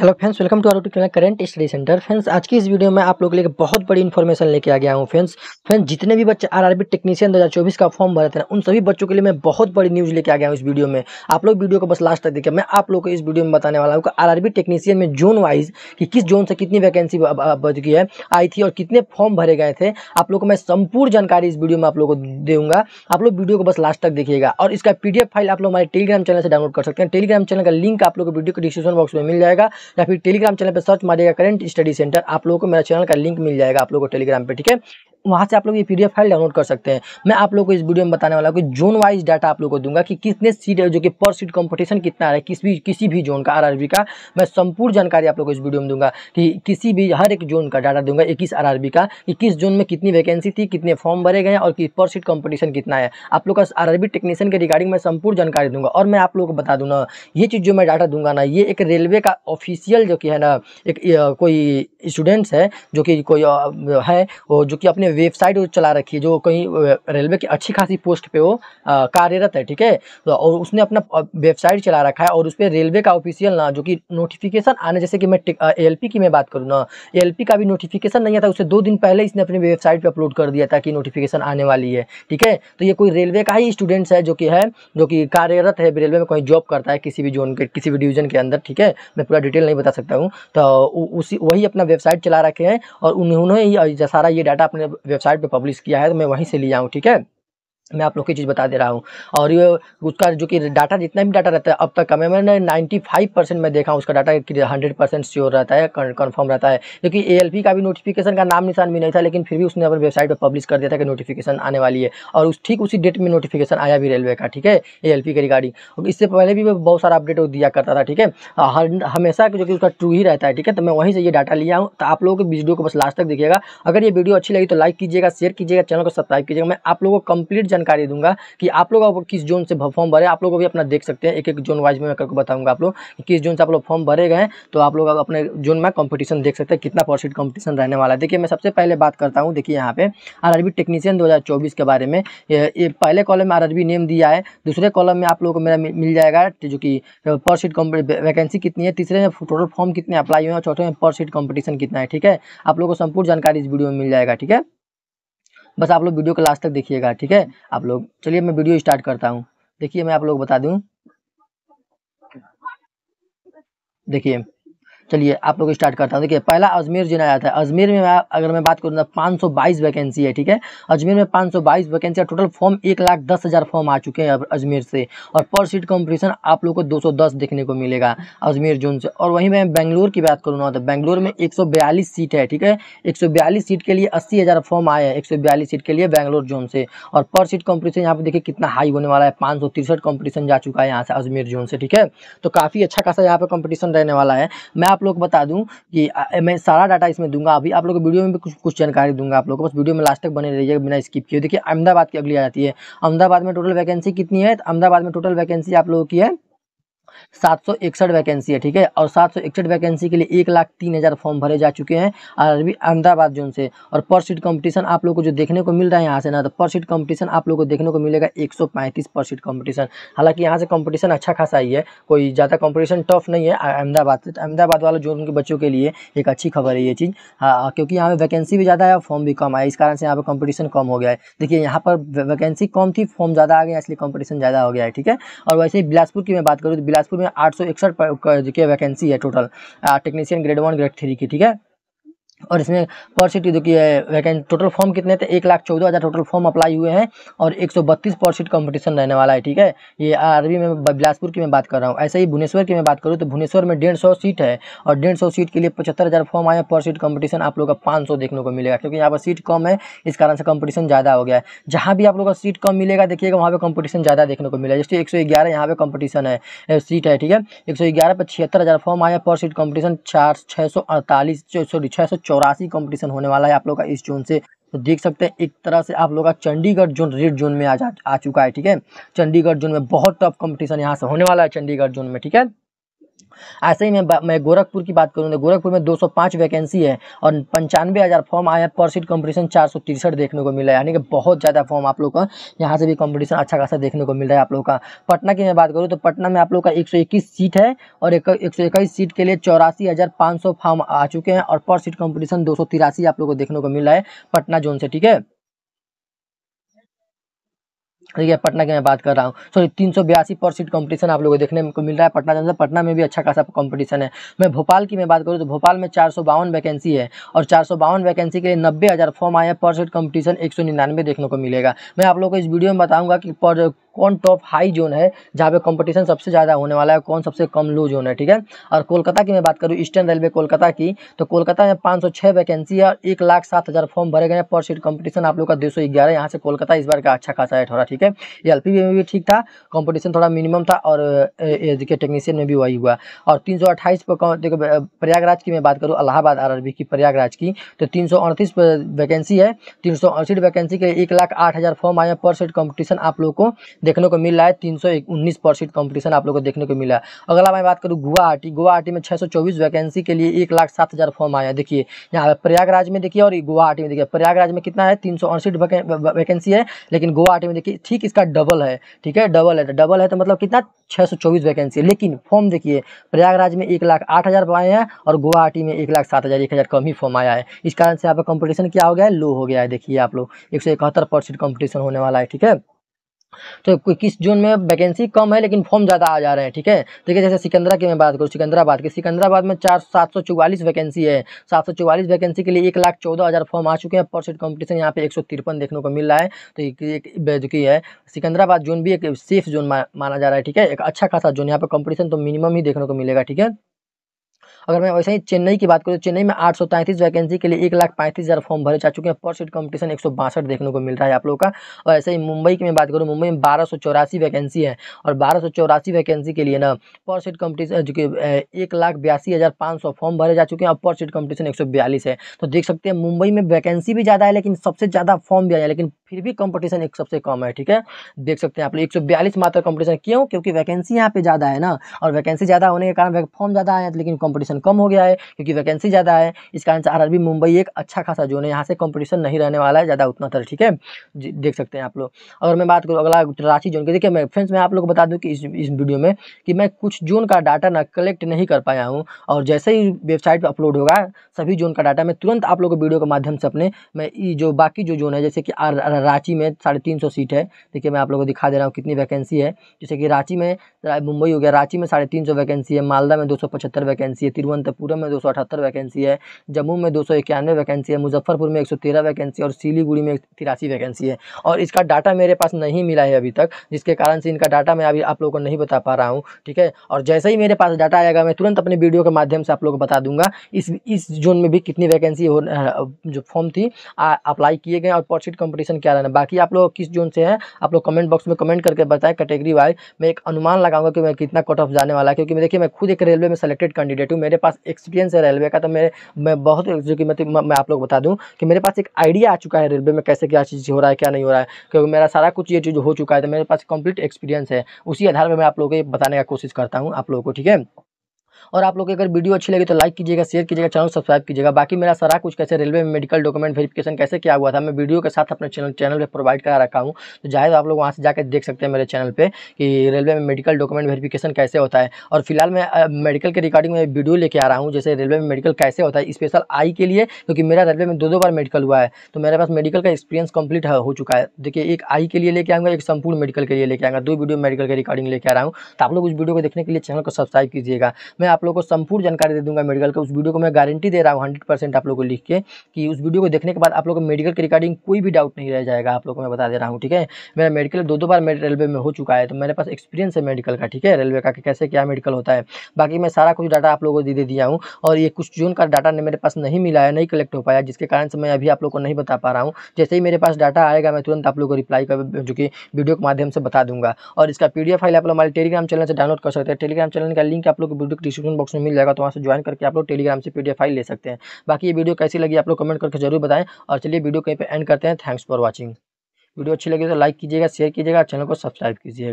hello friends welcome to R two current study centre friends आज की इस video में आप लोगों के लिए बहुत बड़ी इन्फॉर्मेशन लेके आ गया हूँ फ्रेंड्स फ्रेंड्स जितने भी बच्चे आरआरबी टेक्नीशियन 2024 का फॉर्म भरे थे उन सभी बच्चों के लिए मैं बहुत बड़ी न्यूज़ लेके आ गया हूँ इस वीडियो में आप लोग वीडियो को बस लास्ट तक देखिए मैं आप लोग को इस वीडियो में बताने वाला हूँ कि आर टेक्नीशियन में जोन वाइज कि किस जोन से कितनी वैकेंसी बच गई है आई थी और कितने फॉर्म भरे गए थे आप लोग को मैं संपूर्ण जानकारी इस वीडियो में आप लोग को दूंगा आप लोग वीडियो को बस लास्ट तक देखिएगा और इसका पी फाइल आप लोग हमारे टेलीग्राम चैनल से डाउनलोड कर सकते हैं टेलीग्राम चैनल का लिंक आप लोग को वीडियो के डिस्क्रिप्शन बॉक्स में मिल जाएगा या फिर टेलीग्राम चैनल पर सर्च मारिएगा करेंट स्टडी सेंटर आप लोगों को मेरा चैनल का लिंक मिल जाएगा आप लोगों को टेलीग्राम पर ठीक है वहाँ से आप लोग ये पी फाइल डाउनलोड कर सकते हैं मैं आप लोग को इस वीडियो में बताने वाला हूँ कि जोन वाइज डाटा आप लोग को दूंगा कि कितने सीट है जो कि पर सीट कॉम्पिटिशन कितना आ रहा है किस भी किसी भी जोन का आर का मैं संपूर्ण जानकारी आप लोग को इस वीडियो में दूंगा कि किसी भी हर एक जोन का डाटा दूंगा इक्कीस आर का कि किस जोन में कितनी वैकेंसी थी कितने फॉर्म भरे गए और और पर सीट कॉम्पिटिशन कितना है आप लोग का आर टेक्नीशियन के रिगार्डिंग मैं संपूर्ण जानकारी दूंगा और मैं आप लोग को बता दूँ ना ये चीज़ जो मैं डाटा दूंगा ना ये एक रेलवे का ऑफिशियल जो कि है ना एक कोई स्टूडेंट्स है जो कि कोई है जो कि अपने वेबसाइट वो चला रखी है जो कहीं रेलवे की अच्छी खासी पोस्ट पे वो कार्यरत है ठीक है तो और उसने अपना वेबसाइट चला रखा है और उस पर रेलवे का ऑफिशियल ना जो कि नोटिफिकेशन आने जैसे कि मैं एल की मैं बात करूँ ना एल का भी नोटिफिकेशन नहीं आता तो उससे दो दिन पहले इसने अपनी वेबसाइट पर अपलोड कर दिया था कि नोटिफिकेशन आने वाली है ठीक है तो ये कोई रेलवे का ही स्टूडेंट्स है जो कि है जो कि कार्यरत है रेलवे में कहीं जॉब करता है किसी भी जोन के किसी भी डिवीजन के अंदर ठीक है मैं पूरा डिटेल नहीं बता सकता हूँ तो उसी वही अपना वेबसाइट चला रखे हैं और उन्होंने ही सारा ये डाटा अपने वेबसाइट पे पब्लिश किया है तो मैं वहीं से लिया हूँ ठीक है मैं आप लोग की चीज़ बता दे रहा हूँ और ये उसका जो कि डाटा जितना भी डाटा रहता है अब तक मैं मैंने नाइन्टी फाइव परसेंट मैं देखा हूँ उसका डाटा कि हंड्रेड परसेंट श्योर रहता है कंफर्म रहता है क्योंकि ए का भी नोटिफिकेशन का नाम निशान भी नहीं था लेकिन फिर भी उसने अपनी वेबसाइट पर पब्लिश कर दिया था कि नोटिफिकेशन आने वाली है और उस ठीक उसी डेट में नोटिफिकेशन आया भी रेलवे का ठीक है ए के रिगार्डिंग इससे पहले भी मैं बहुत सारा अपडेट दिया करता था ठीक है हमेशा जो कि उसका ट्रू ही रहता है ठीक है तो मैं वहीं से ये डाटा लिया हूँ तो आप लोगों को वीडियो को बस लास्ट तक देखिएगा अगर ये वीडियो अच्छी लगी तो लाइक कीजिएगा शेयर कीजिएगा चैनल को सब्सक्राइब कीजिएगा मैं आप लोगों को कंप्लीट जानकारी दूंगा कि आप लोग अब किस जोन से फॉर्म भरे आप लोग भी अपना देख सकते हैं एक एक जोन वाइज में करके बताऊंगा आप लोग किस जोन से आप लोग फॉर्म भरे गए तो आप लोग अपने जोन में कॉम्पिटिशन देख सकते हैं कितना परसेंट कॉम्पिटिशन रहने वाला है देखिए मैं सबसे पहले बात करता हूँ देखिए यहाँ पे आर टेक्नीशियन दो के बारे में पहले कॉलम में आर नेम दिया है दूसरे कॉलम में आप लोग को मेरा मिल जाएगा जो कि पर सीट वैकेंसी कितनी है तीसरे में टोटल फॉर्म कितने अप्लाई हुए हैं चौथे में पर सीट कॉम्पिटिशन कितना है ठीक है आप लोग को संपूर्ण जानकारी इस वीडियो में मिल जाएगा ठीक है बस आप लोग वीडियो को लास्ट तक देखिएगा ठीक है आप लोग चलिए मैं वीडियो स्टार्ट करता हूँ देखिए मैं आप लोग बता दूँ देखिए चलिए आप लोग स्टार्ट करता हूँ देखिए पहला अजमेर जिला आया था अजमेर में अगर मैं बात करूँ तो पाँच वैकेंसी है ठीक है अजमेर में पाँच वैकेंसी टोटल फॉर्म एक लाख दस हज़ार फॉर्म आ चुके हैं अजमेर से और पर सीट कंपटीशन आप लोग को 210 देखने को मिलेगा अजमेर जोन से और वहीं मैं बेंगलोर की बात करूँ ना तो बेंगलोर में एक सीट है ठीक है एक सीट के लिए अस्सी हज़ार फॉर्म आए हैं एक सीट के लिए बेंगलोर जोन से और पर सीट कॉम्पिटिशन यहाँ पे देखिए कितना हाई होने वाला है पाँच सौ जा चुका है यहाँ से अजमेर जोन से ठीक है तो काफ़ी अच्छा खासा यहाँ पर कॉम्पिटिशन रहने वाला है मैं आप आप लोग को बता दूं कि मैं सारा डाटा इसमें दूंगा अभी आप लोग को वीडियो में भी कुछ कुछ जानकारी दूंगा आप लोग को बस वीडियो में लास्ट तक बने रहिएगा बिना स्किप किए देखिए अहमदाबाद की अगली आ जाती है अहमदाबाद में टोटल वैकेंसी कितनी है अहमदाबाद में टोटल वैकेंसी आप लोगों की है सात सौ इकसठ वैकेंसी है ठीक है और सात सौ इकसठ वैकेंसी के लिए एक लाख तीन हज़ार फॉर्म भरे जा चुके हैं अरबी अहमदाबाद जोन से और पर सीट कॉम्पिटिशन आप लोग को जो देखने को मिल रहा है यहाँ से ना तो पर सीट कॉम्पिटिशन आप लोग को देखने को मिलेगा एक सौ पैंतीस पर सीट कॉम्पिटिशन हालांकि यहाँ से कॉम्पिटिशन अच्छा खासा ही है कोई ज़्यादा कॉम्पिटिशन टफ नहीं है अहमदाबाद से अहमदाबाद वाले जोन के बच्चों के लिए एक अच्छी खबर है ये चीज़ हाँ क्योंकि यहाँ पर वैकेंसी भी ज़्यादा है और फॉर्म भी कम है इस कारण से यहाँ पर कॉम्पिटिशन कम हो गया है देखिए यहाँ पर वैकेंसी कम थी फॉर्म ज़्यादा आ गया इसलिए कॉम्पिटिशन ज़्यादा हो गया है ठीक है और वैसे ही बिलासपुर की मैं बात करूँ तो बिलासपुर दिनाजपुर में आठ सौ इकसठ की वैकेंसी है total technician grade one grade three की ठीक है और इसमें पर सीट जो कि वैकेंट टोटल फॉर्म कितने थे एक लाख चौदह हज़ार टोटल फॉर्म अप्लाई हुए हैं और एक सौ बत्तीस पर सीट कॉम्पिटिशन रहने वाला है ठीक है ये आरबी में बिलासपुर की मैं बात कर रहा हूँ ऐसे ही भुवनेश्वर की मैं बात करूँ तो भुवनेश्वर में डेढ़ सौ सीट है और डेढ़ सौ सीट के लिए पचहत्तर हज़ार फॉर्म आए पर सीट कॉम्पिटिशन आप लोग का पाँच सौ देखने को मिलेगा क्योंकि यहाँ पर सीट कम है इस कारण से कॉम्पिटिशन ज़्यादा हो गया है जहाँ भी आप लोग का सीट कम मिलेगा देखिएगा वहाँ पर कॉम्पिटिशन ज़्यादा देखने को मिलेगा जैसे एक सौ ग्यारह यहाँ पर कॉम्पिटिशन है सीट है ठीक है एक सौ ग्यारह पर छिहत्तर हज़ार फॉर्म आया पर सीट कॉम्पिटिशन चार छः सौ अड़तालीस सॉरी छः सौ चौरासी कॉम्पिटिशन होने वाला है आप लोग का इस जोन से तो देख सकते हैं एक तरह से आप लोग का चंडीगढ़ जोन रेड जोन में आ जा आ चुका है ठीक है चंडीगढ़ जोन में बहुत टफ कंपटीशन यहाँ से होने वाला है चंडीगढ़ जोन में ठीक है ऐसे ही मैं मैं गोरखपुर की बात करूँ तो गोरखपुर में 205 वैकेंसी है और पंचानवे हज़ार फॉर्म आया पर सीट कॉम्पिटिशन चार देखने को मिला है यानी कि बहुत ज़्यादा फॉर्म आप लोग का यहाँ से भी कॉम्पिटिशन अच्छा खासा देखने को मिल रहा है आप लोग का पटना की मैं बात करूँ तो पटना में आप लोग का एक सीट है और एक सीट के लिए चौरासी फॉर्म आ चुके हैं और पर सीट कंपटीशन दो आप लोग को देखने को मिल रहा है पटना जोन से ठीक है ठीक तो है पटना की मैं बात कर रहा हूँ सॉरी तीन सौ बयासी पर सीट कॉम्पिटिशन आप लोगों को देखने को मिल रहा है पटना अंदर पटना में भी अच्छा खासा कंपटीशन है मैं भोपाल की मैं बात करूँ तो भोपाल में चार सौ बावन वैकेंसी है और चार सौ बावन वैकेंसी के लिए नब्बे हज़ार फॉर्म आया पर सीट कॉम्पिटिशन एक सौ निन्यानवे देखने को मिलेगा मैं आप लोग को इस वीडियो में बताऊँगा कि पर कौन टॉप हाई जोन है जहाँ पे कंपटीशन सबसे ज़्यादा होने वाला है कौन सबसे कम लो जोन है ठीक है और कोलकाता की मैं बात करूँ ईस्टर्न रेलवे कोलकाता की तो कोलकाता में पाँच वैकेंसी है और एक लाख सात हज़ार फॉर्म भरे गए हैं पर सीट कॉम्पिटिशन आप लोग का दो सौ ग्यारह यहाँ से कोलकाता इस बार का अच्छा खासा है थोड़ा ठीक है एल में भी ठीक था कॉम्पिटिशन थोड़ा मिनिमम था और के टेक्नीशियन में भी वही हुआ और तीन सौ अट्ठाईस पर देखो प्रयागराज की मैं बात करूँ इलाहाबाद आर की प्रयागराज की तो तीन सौ अड़तीस वैकेंसी है तीन सौ अड़सठ वैकेंसी के एक लाख आठ हज़ार फॉर्म आए पर सीट कंपटीशन आप लोग को देखने को मिल रहा है तीन सौ उन्नीस परसेंट कॉम्पिटिशन आप लोग को देखने को मिला है अगला मैं बात करूँ गुवाहाटी गुवाहाटी में छह सौ चौबीस वैकेंसी के लिए एक लाख सात हज़ार फॉर्म आया देखिए यहाँ पर प्रयागराज में देखिए और गुवाहाटी में देखिए प्रयागराज में कितना है तीन सौ अड़सठ वैकेंसी है लेकिन गुवाहाटी में देखिए ठीक इसका डबल है ठीक है डबल है डबल है तो मतलब कितना छः सौ चौबीस वैकेंसी है लेकिन फॉर्म देखिए प्रयागराज में एक लाख आठ हज़ार आए हैं और गुवाहाटी में एक लाख सात हज़ार एक हज़ार कम ही फॉर्म आया है इस कारण से यहाँ पर कंपटीशन क्या हो गया है लो हो गया है देखिए आप लोग एक सौ इकहत्तर परसेंट कॉम्पिटिशन होने वाला है ठीक है तो किस जोन में वैकेंसी कम है लेकिन फॉर्म ज़्यादा आ जा रहे हैं ठीक है ठीक है जैसे सिकंदरा की मैं बात करूँ सिकंदराबाद की सिकंदराबाद में चार सात सौ चौवालीस वैकेंसी है सात सौ चौवालीस वैकेंसी के लिए एक लाख चौदह हज़ार फॉर्म आ चुके हैं पर सीट कॉम्पिटिशन यहाँ पे एक सौ तिरपन देखने को मिल रहा है तो एक जो कि है सिकंदराबाद जोन भी एक सेफ जोन माना जा रहा है ठीक है एक अच्छा खासा जोन यहाँ पर कॉम्पिटिशन तो मिनिमम ही देखने को मिलेगा ठीक है अगर मैं वैसे ही चेन्नई की बात करूँ तो चेन्नई में आठ सौ तैंतीस वैकेंसी के लिए एक लाख पैंतीस हज़ार फॉर्म भरे जा चुके हैं पर सीट कॉम्पिटिशन एक सौ बासठ देखने को मिल रहा है आप लोगों का और ऐसे ही मुंबई की मैं बात करूँ मुंबई में बारह सौ चौरासी वैकेंसी है और बारह सौ चौरासी वैकेंसी के लिए ना पर सीट कॉम्पिटिशन जो कि एक लाख बयासी हज़ार पाँच सौ फॉर्म भरे जा चुके हैं और पर सीट कॉम्पिटिशन एक सौ बयालीस है तो देख सकते हैं मुंबई में वैकेंसी भी ज़्यादा है लेकिन सबसे ज़्यादा फॉर्म भी आया लेकिन फिर भी कंपटीशन एक सबसे कम है ठीक है देख सकते हैं आप लोग एक सौ बयालीस मात्रा कंपटीशन क्यों क्योंकि वैकेंसी यहाँ पे ज़्यादा है ना और वैकेंसी ज़्यादा होने के कारण फॉर्म ज़्यादा आया लेकिन कंपटीशन कॉम्पिटिशन कम हो गया है क्योंकि वैकेंसी ज़्यादा है इस कारण से आर मुंबई एक अच्छा खासा जोन है यहाँ से कॉम्पिटिशन नहीं रहने वाला है ज़्यादा उतना तरह ठीक है देख सकते हैं आप लोग अगर मैं बात करूँ अगला रांची जोन की देखिए मैं फ्रेंड्स मैं आप लोग को बता दूँ कि इस इस वीडियो में कि मैं कुछ जोन का डाटा ना कलेक्ट नहीं कर पाया हूँ और जैसे ही वेबसाइट पर अपलोड होगा सभी जोन का डाटा मैं तुरंत आप लोग को वीडियो के माध्यम से अपने मैं जो बाकी जो जोन है जैसे कि रांची में साढ़े तीन सौ सीट है देखिए मैं आप लोगों को दिखा दे रहा हूँ कितनी वैकेंसी है जैसे कि रांची में मुंबई हो गया रांची में साढ़े तीन सौ वैकेंसी है मालदा में दो सौ पचहत्तर वैकेंसी है तिरुवनंतपुरम में दो वैकेंसी है जम्मू में दो वैकेंसी है मुजफ्फरपुर में एक वैकेंसी और सिलीगुड़ी में तिरासी वैकेंसी है और इसका डाटा मेरे पास नहीं मिला है अभी तक जिसके कारण से इनका डाटा मैं अभी आप लोगों को नहीं बता पा रहा हूँ ठीक है और जैसे ही मेरे पास डाटा आएगा मैं तुरंत अपने वीडियो के माध्यम से आप लोगों को बता दूंगा इस इस जोन में भी कितनी वैकेंसी हो जो फॉर्म थी अप्लाई किए गए और पॉर्सीट कंपटीशन क्या रहना बाकी आप लोग किस जोन से हैं आप लोग कमेंट बॉक्स में कमेंट करके बताएं कैटेगरी वाइज मैं एक अनुमान लगाऊंगा कि मैं कितना कट ऑफ जाने वाला है क्योंकि मैं देखिए मैं खुद एक रेलवे में सेलेक्टेड कैंडिडेट हूँ मेरे पास एक्सपीरियंस है रेलवे का तो मेरे मैं बहुत जो कि मतलब मैं आप लोग बता दूँ कि मेरे पास एक आइडिया आ चुका है रेलवे में कैसे क्या चीज़ हो रहा है क्या नहीं हो रहा है क्योंकि मेरा सारा कुछ ये चीज़ हो चुका है तो मेरे पास कंप्लीट एक्सपीरियंस है उसी आधार पर मैं आप लोगों को बताने का कोशिश करता हूँ आप लोगों को ठीक है और आप लोग अगर वीडियो अच्छी लगी तो लाइक कीजिएगा शेयर कीजिएगा चैनल सब्सक्राइब कीजिएगा बाकी मेरा सारा कुछ कैसे रेलवे में मेडिकल डॉक्यूमेंट वेरिफिकेशन कैसे किया हुआ था मैं वीडियो के साथ अपने चैनल चैनल पर प्रोवाइड करा रखा हूँ तो तो आप लोग वहाँ से जाकर देख सकते हैं मेरे चैनल पर कि रेलवे में मेडिकल डॉक्यूमेंट वेरीफिकेशन कैसे होता है और फिलहाल मैं मेडिकल के रिगार्डिंग में वीडियो लेके आ रहा हूँ जैसे रेलवे में मेडिकल कैसे होता है स्पेशल आई के लिए क्योंकि मेरा रेलवे में दो दो बार मेडिकल हुआ है तो मेरे पास मेडिकल का एक्सपीरियंस कंप्लीट हो चुका है देखिए एक आई के लिए लेके आऊँगा एक संपूर्ण मेडिकल के लिए लेके आऊँगा दो वीडियो मेडिकल के रिकॉर्डिंग लेके आ रहा हूँ तो आप लोग उस वीडियो को देखने के लिए चैनल को सब्सक्राइब कीजिएगा मैं आप लोग को संपूर्ण जानकारी दे दूंगा मेडिकल का उस वीडियो को मैं गारंटी दे रहा हूँ हंड्रेड आप लोग को लिख के कि उस वीडियो को देखने के बाद आप लोग को मेडिकल के रिगार्डिंग कोई भी डाउट नहीं रह जाएगा आप लोग को मैं बता दे रहा हूँ ठीक है मेरा मेडिकल दो दो बार मेरे रेलवे में हो चुका है तो मेरे पास एक्सपीरियंस है मेडिकल का ठीक है रेलवे का कैसे क्या मेडिकल होता है बाकी मैं सारा कुछ डाटा आप लोग को दे दिया हूँ और ये कुछ जून का डाटा ने मेरे पास नहीं मिला है नहीं कलेक्ट हो पाया जिसके कारण से मैं अभी आप लोग को नहीं बता पा रहा हूँ जैसे ही मेरे पास डाटा आएगा मैं तुरंत आप लोग को रिप्लाई कर जो कि वीडियो के माध्यम से बता दूंगा और इसका पीडीएफ फाइल आप लोग हमारे टेलीग्राम चैनल से डाउनलोड कर सकते हैं टेलीग्राम चैनल का लिंक आप लोग वीडियो डिस्क्रिप्शन बॉक्स में मिल जाएगा तो वहाँ से ज्वाइन करके आप लोग टेलीग्राम से पी फाइल ले सकते हैं बाकी ये वीडियो कैसी लगी आप लोग कमेंट करके जरूर बताएं और चलिए वीडियो कहीं पर एंड करते हैं थैंक्स फॉर वॉचिंग वीडियो अच्छी लगी तो लाइक कीजिएगा शेयर कीजिएगा चैनल को सब्सक्राइब कीजिएगा